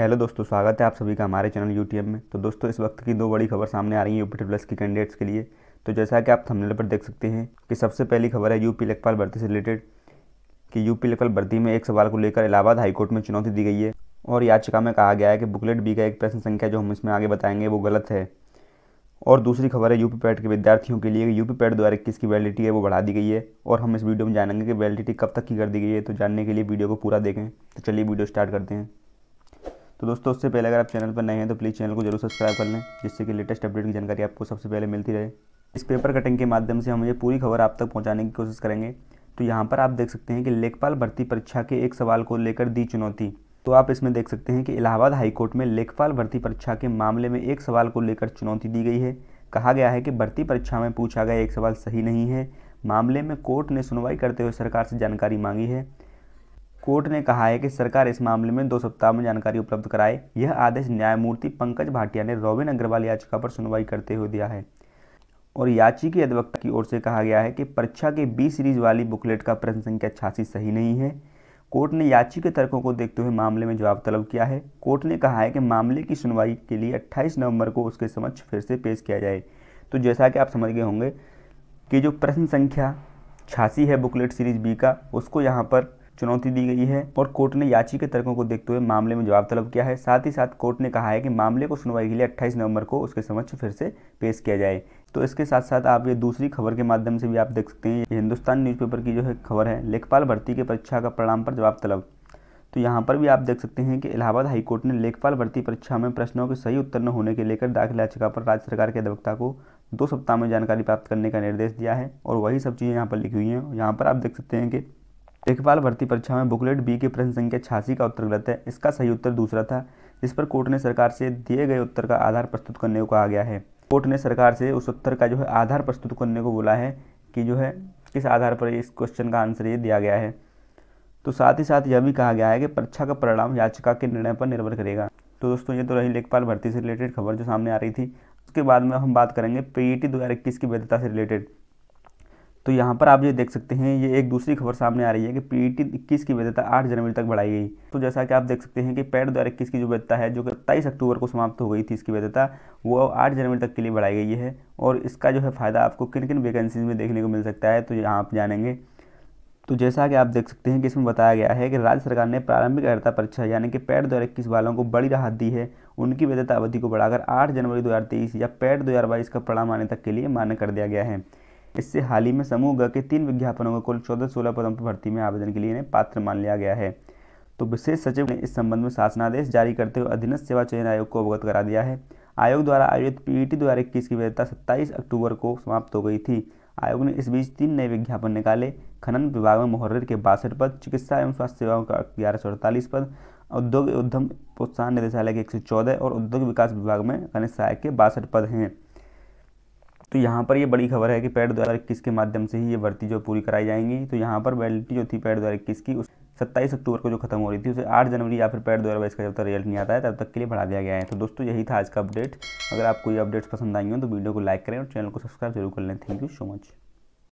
hello दोस्तों स्वागत है आप सभी का हमारे चैनल यूट्यूब में तो दोस्तों इस वक्त की दो बड़ी खबर सामने आ रही है यूपी प्लस की कैंडिडेट्स के लिए तो जैसा कि आप थंबनेल पर देख सकते हैं कि सबसे पहली खबर है यूपी लेखपाल भर्ती से रिलेटेड कि यूपी लेखपाल भर्ती में एक सवाल को लेकर इलाहाबाद हाईकोर्ट में चुनौती दी गई है और याचिका में कहा गया है कि बुकलेट बी का एक प्रश्न संख्या जो हम इसमें आगे बताएंगे वो गलत है और दूसरी खबर है यूपी पैट के विद्यार्थियों के लिए यूपी पैट द्वारा इक्कीस की वैलिडिटी है वो बढ़ा दी गई है और हम इस वीडियो में जानेंगे कि वैलिडिटी कब तक की कर दी गई है तो जानने के लिए वीडियो को पूरा देखें तो चलिए वीडियो स्टार्ट करते हैं तो दोस्तों उससे पहले अगर आप चैनल पर नए हैं तो प्लीज़ चैनल को जरूर सब्सक्राइब कर लें जिससे कि लेटेस्ट अपडेट की जानकारी आपको सबसे पहले मिलती रहे इस पेपर कटिंग के माध्यम से हम ये पूरी खबर आप तक पहुँचाने की कोशिश करेंगे तो यहाँ पर आप देख सकते हैं कि लेखपाल भर्ती परीक्षा के एक सवाल को लेकर दी चुनौती तो आप इसमें देख सकते हैं कि इलाहाबाद हाईकोर्ट में लेखपाल भर्ती परीक्षा के मामले में एक सवाल को लेकर चुनौती दी गई है कहा गया है कि भर्ती परीक्षा में पूछा गया एक सवाल सही नहीं है मामले में कोर्ट ने सुनवाई करते हुए सरकार से जानकारी मांगी है कोर्ट ने कहा है कि सरकार इस मामले में दो सप्ताह में जानकारी उपलब्ध कराए यह आदेश न्यायमूर्ति पंकज भाटिया ने रॉबिन अग्रवाल याचिका पर सुनवाई करते हुए दिया है और के अधिवक्ता की ओर से कहा गया है कि परीक्षा के बी सीरीज वाली बुकलेट का प्रश्न संख्या छासी सही नहीं है कोर्ट ने याची के तर्कों को देखते हुए मामले में जवाब तलब किया है कोर्ट ने कहा है कि मामले की सुनवाई के लिए 28 नवंबर को उसके समक्ष फिर से पेश किया जाए तो जैसा कि आप समझ गए होंगे कि जो प्रश्न संख्या छासी है बुकलेट सीरीज बी का उसको यहाँ पर चुनौती दी गई है और कोर्ट ने याची के तर्कों को देखते हुए मामले में जवाब तलब किया है साथ ही साथ कोर्ट ने कहा है कि मामले को सुनवाई के लिए अट्ठाईस नवंबर को उसके समक्ष फिर से पेश किया जाए तो इसके साथ साथ आप ये दूसरी खबर के माध्यम से भी आप देख सकते हैं हिंदुस्तान न्यूज़पेपर की जो है खबर है लेखपाल भर्ती के परीक्षा का परिणाम पर जवाब तलब तो यहाँ पर भी आप देख सकते हैं कि इलाहाबाद हाईकोर्ट ने लेखपाल भर्ती परीक्षा में प्रश्नों के सही उत्तर न होने के लेकर दाखिल याचिका पर राज्य सरकार के अधिवक्ता को दो सप्ताह में जानकारी प्राप्त करने का निर्देश दिया है और वही सब चीज़ें यहाँ पर लिखी हुई हैं यहाँ पर आप देख सकते हैं कि देखभाल भर्ती परीक्षा में बुकलेट बी के प्रश्न संख्या छियासी का उत्तर गलत है इसका सही उत्तर दूसरा था जिस पर कोर्ट ने सरकार से दिए गए उत्तर का आधार प्रस्तुत करने को कहा गया है कोर्ट ने सरकार से उस उत्तर का जो है आधार प्रस्तुत करने को बोला है कि जो है किस आधार पर इस क्वेश्चन का आंसर ये दिया गया है तो साथ ही साथ यह भी कहा गया है कि परीक्षा का परिणाम याचिका के निर्णय पर निर्भर करेगा तो दोस्तों ये तो रही लेखपाल भर्ती से रिलेटेड खबर जो सामने आ रही थी उसके बाद में हम बात करेंगे पीई टी की वैधता से रिलेटेड तो यहाँ पर आप ये देख सकते हैं ये एक दूसरी खबर सामने आ रही है कि पीटी इक्कीस की वैधता आठ जनवरी तक बढ़ाई गई तो जैसा कि आप देख सकते हैं कि पैड द्वारा इक्कीस की जो वैधता है जो कि तेईस अक्टूबर को समाप्त हो गई थी इसकी वैधता वो अब आठ जनवरी तक के लिए बढ़ाई गई है और इसका जो है फ़ायदा आपको किन किन वैकेंसीज में देखने को मिल सकता है तो यहाँ आप जानेंगे तो जैसा कि आप देख सकते हैं कि इसमें बताया गया है कि राज्य सरकार ने प्रारंभिक अर्हता परीक्षा यानी कि पैड दो इक्कीस वालों को बड़ी राहत दी है उनकी वैधता अवधि को बढ़ाकर आठ जनवरी दो या पैड दो का प्रणाम आने तक के लिए मान्य कर दिया गया है इससे हाल ही में समूह ग के तीन विज्ञापनों को कुल चौदह सोलह पदों पर भर्ती में आवेदन के लिए इन्हें पात्र मान लिया गया है तो विशेष सचिव ने इस संबंध में शासनादेश जारी करते हुए अधीनस्थ सेवा चयन आयोग को अवगत करा दिया है आयोग द्वारा आयोजित पीईटी द्वारा इक्कीस की वैधता सत्ताईस अक्टूबर को समाप्त हो गई थी आयोग ने इस बीच तीन नए विज्ञापन निकाले खनन विभाग में मुहर्र के बासठ पद चिकित्सा एवं स्वास्थ्य सेवाओं का ग्यारह सौ अड़तालीस पद औद्योग उद्यम प्रोत्साहन निदेशालय के एक सौ चौदह और उद्योग विकास विभाग में गणेश सहायक के बासठ पद हैं तो यहाँ पर ये बड़ी खबर है कि पैड द्वारा इक्कीस के माध्यम से ही ये भर्ती जो पूरी कराई जाएंगी तो यहाँ पर वैलिडिटी जो थी पैड द्वारा इक्कीस की उस सत्ताईस अक्टूबर को जो खत्म हो रही थी उसे आठ जनवरी या फिर पैड द्वारा इसका जब तक रिजल्ट नहीं आता है तब तक के लिए बढ़ा दिया गया है तो दोस्तों यही था आज का अपडेट अगर आपको ये अपडेट्स पसंद आई हो तो वीडियो को लाइक करें और चैनल को सब्सक्राइब जरूर कर लें थैंक यू सो मच